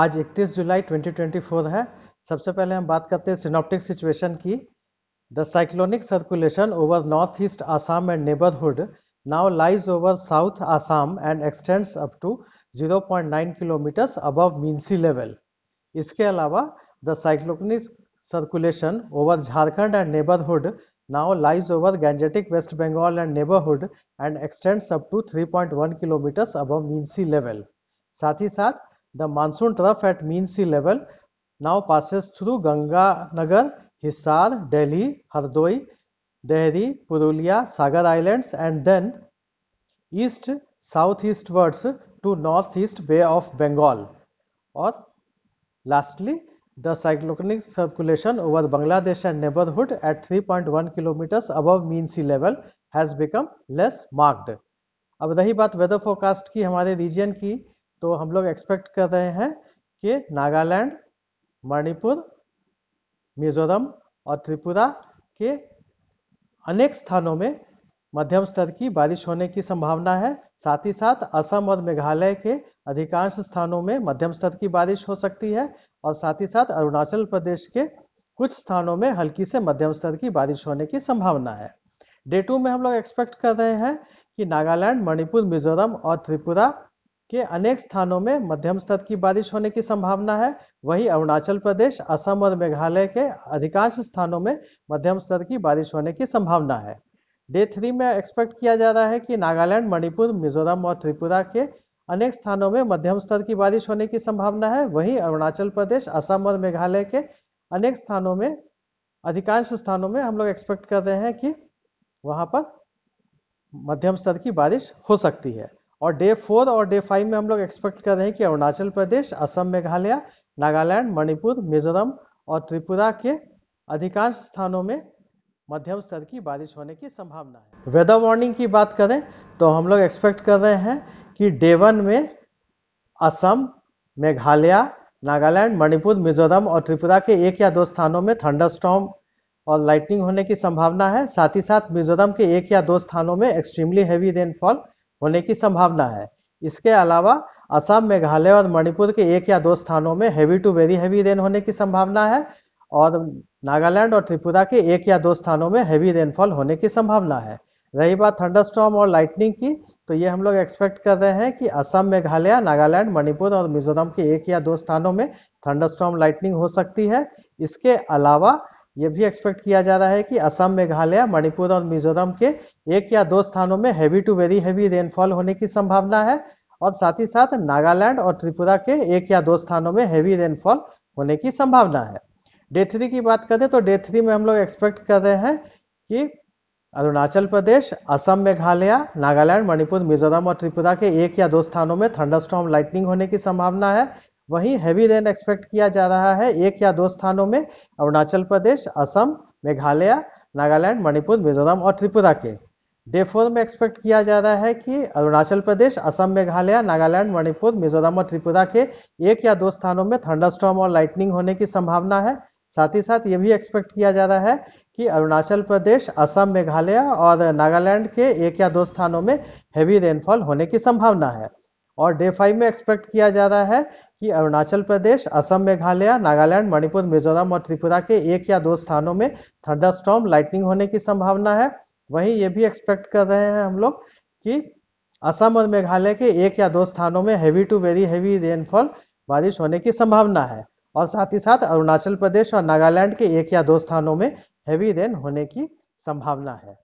आज 31 जुलाई 2024 है सबसे पहले हम बात करते हैं सिनॉप्टिक सिचुएशन की the cyclonic circulation over north east Assam and neighbourhood now lies over south Assam and extends up to 0.9 kilometres above mean sea level इसके अलावा the cyclonic circulation over Jharkhand and neighbourhood now lies over Gangetic West Bengal and neighbourhood and extends up to one kilometres above mean sea level साथ ही साथ The monsoon trough at mean sea level now passes through ganga nagar Hisar, Delhi, Hardoi, Dehri, Purulia, Sagar Islands, and then east southeastwards to northeast Bay of Bengal. Or lastly, the cyclonic circulation over Bangladesh and neighborhood at 3.1 kilometers above mean sea level has become less marked. अब रही बात weather forecast की हमारे reason की तो हम लोग expect कर रहे हैं कि नागालैंड मणिपुर मिजोरम और त्रिपुरा के अनेक स्थानों में मध्यम स्तर की बारिश होने की संभावना है साथ ही साथ असम और मेघालय के अधिकांश स्थानों में मध्यम स्तर की बारिश हो सकती है और साथ ही साथ अरुणाचल प्रदेश के कुछ स्थानों में हल्की से मध्यम स्तर की बारिश होने की संभावना है डे टू में हम लोग एक्सपेक्ट कर रहे हैं कि नागालैंड मणिपुर मिजोरम और त्रिपुरा के अनेक स्थानों में मध्यम स्तर की बारिश होने की संभावना है वहीं अरुणाचल प्रदेश असम और मेघालय के अधिकांश स्थानों में मध्यम स्तर की बारिश होने की संभावना है डे थ्री में एक्सपेक्ट किया जा रहा है कि नागालैंड मणिपुर मिजोरम और त्रिपुरा के अनेक स्थानों में मध्यम स्तर की बारिश होने की संभावना है वहीं अरुणाचल प्रदेश असम और मेघालय के अनेक स्थानों में अधिकांश स्थानों में हम लोग एक्सपेक्ट कर रहे हैं कि वहां पर मध्यम स्तर की बारिश हो सकती है और डे फोर और डे फाइव में हम लोग एक्सपेक्ट कर रहे हैं कि अरुणाचल प्रदेश असम मेघालय नागालैंड मणिपुर मिजोरम और त्रिपुरा के अधिकांश स्थानों में मध्यम स्तर की बारिश होने की संभावना है वेदर वार्निंग की बात करें तो हम लोग एक्सपेक्ट कर रहे हैं कि डे वन में असम मेघालय नागालैंड मणिपुर मिजोरम और त्रिपुरा के एक या दो स्थानों में थंडर स्टॉम और लाइटनिंग होने की संभावना है साथ ही साथ मिजोरम के एक या दो स्थानों में एक्सट्रीमली हैवी रेनफॉल होने की संभावना है इसके अलावा असम मेघालय और मणिपुर के एक या दो स्थानों में heavy to very heavy rain होने की संभावना है और नागालैंड और त्रिपुरा के एक या दो स्थानों में हैवी रेनफॉल होने की संभावना है रही बात थंडरस्टॉर्म और लाइटनिंग की तो ये हम लोग एक्सपेक्ट कर रहे हैं कि असम मेघालय नागालैंड मणिपुर और मिजोरम के एक या दो स्थानों में थंडरस्टॉर्म लाइटनिंग हो सकती है इसके अलावा यह भी एक्सपेक्ट किया जा रहा है कि असम मेघालय मणिपुर और मिजोरम के एक या दो स्थानों में heavy to very heavy rainfall होने की संभावना है और साथ ही साथ नागालैंड और त्रिपुरा के एक या दो स्थानों में हैवी रेनफॉल होने की संभावना है डे थ्री की बात करें तो डे थ्री में हम लोग एक्सपेक्ट कर रहे हैं कि अरुणाचल प्रदेश असम मेघालय नागालैंड मणिपुर मिजोरम और त्रिपुरा के एक या दो स्थानों में थंडरस्टॉर्म लाइटनिंग होने की संभावना है वहीं हैवी रेन एक्सपेक्ट किया जा रहा है एक या दो स्थानों में अरुणाचल प्रदेश असम मेघालय नागालैंड मणिपुर मिजोरम और त्रिपुरा के डे फोर में एक्सपेक्ट किया जा रहा है कि अरुणाचल प्रदेश असम मेघालय नागालैंड मणिपुर मिजोरम और त्रिपुरा के एक या दो स्थानों में थंडरस्टॉर्म और लाइटनिंग होने की संभावना है साथ ही साथ ये भी एक्सपेक्ट किया जा रहा है कि अरुणाचल प्रदेश असम मेघालय और नागालैंड के एक या दो स्थानों में हैवी रेनफॉल होने की संभावना है और डे फाइव में एक्सपेक्ट किया जा रहा है कि अरुणाचल प्रदेश असम मेघालय नागालैंड मणिपुर मिजोरम और त्रिपुरा के एक या दो स्थानों में थंडर स्टॉम लाइटनिंग होने की संभावना है वहीं ये भी एक्सपेक्ट कर रहे हैं हम लोग कि असम और मेघालय के एक या दो स्थानों में heavy to very heavy rainfall बारिश होने की संभावना है और साथ ही साथ अरुणाचल प्रदेश और नागालैंड के एक या दो स्थानों में हैवी रेन होने की संभावना है